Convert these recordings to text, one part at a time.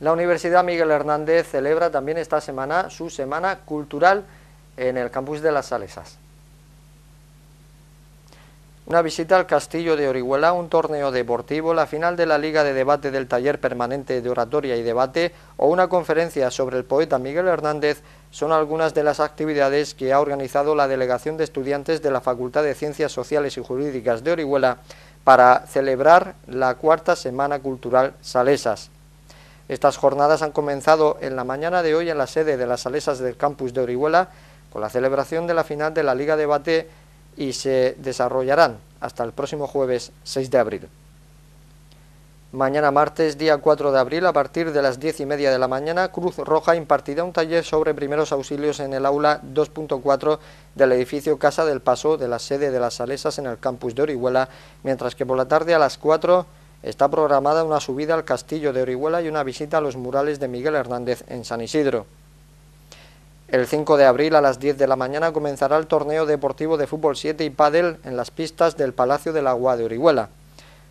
La Universidad Miguel Hernández celebra también esta semana su Semana Cultural en el campus de las Salesas. Una visita al castillo de Orihuela, un torneo deportivo, la final de la Liga de Debate del Taller Permanente de Oratoria y Debate o una conferencia sobre el poeta Miguel Hernández son algunas de las actividades que ha organizado la Delegación de Estudiantes de la Facultad de Ciencias Sociales y Jurídicas de Orihuela para celebrar la cuarta Semana Cultural Salesas. Estas jornadas han comenzado en la mañana de hoy en la sede de las Salesas del campus de Orihuela con la celebración de la final de la Liga de Bate y se desarrollarán hasta el próximo jueves 6 de abril. Mañana martes, día 4 de abril, a partir de las 10 y media de la mañana, Cruz Roja impartirá un taller sobre primeros auxilios en el aula 2.4 del edificio Casa del Paso de la sede de las Salesas en el campus de Orihuela, mientras que por la tarde a las 4 Está programada una subida al castillo de Orihuela y una visita a los murales de Miguel Hernández en San Isidro. El 5 de abril a las 10 de la mañana comenzará el torneo deportivo de fútbol 7 y pádel en las pistas del Palacio del Agua de Orihuela.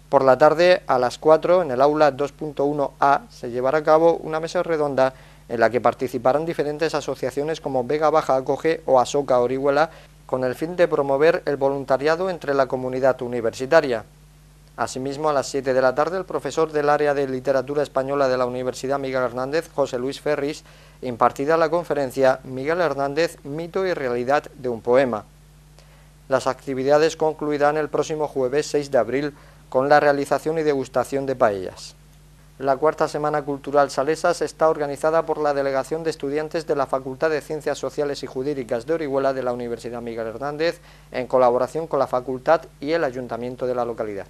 Por la tarde, a las 4, en el aula 2.1A, se llevará a cabo una mesa redonda en la que participarán diferentes asociaciones como Vega Baja Acoge o Asoca Orihuela, con el fin de promover el voluntariado entre la comunidad universitaria. Asimismo, a las 7 de la tarde, el profesor del área de literatura española de la Universidad Miguel Hernández, José Luis Ferris, impartirá la conferencia Miguel Hernández, mito y realidad de un poema. Las actividades concluirán el próximo jueves 6 de abril con la realización y degustación de paellas. La cuarta Semana Cultural Salesas está organizada por la Delegación de Estudiantes de la Facultad de Ciencias Sociales y Jurídicas de Orihuela de la Universidad Miguel Hernández, en colaboración con la Facultad y el Ayuntamiento de la localidad.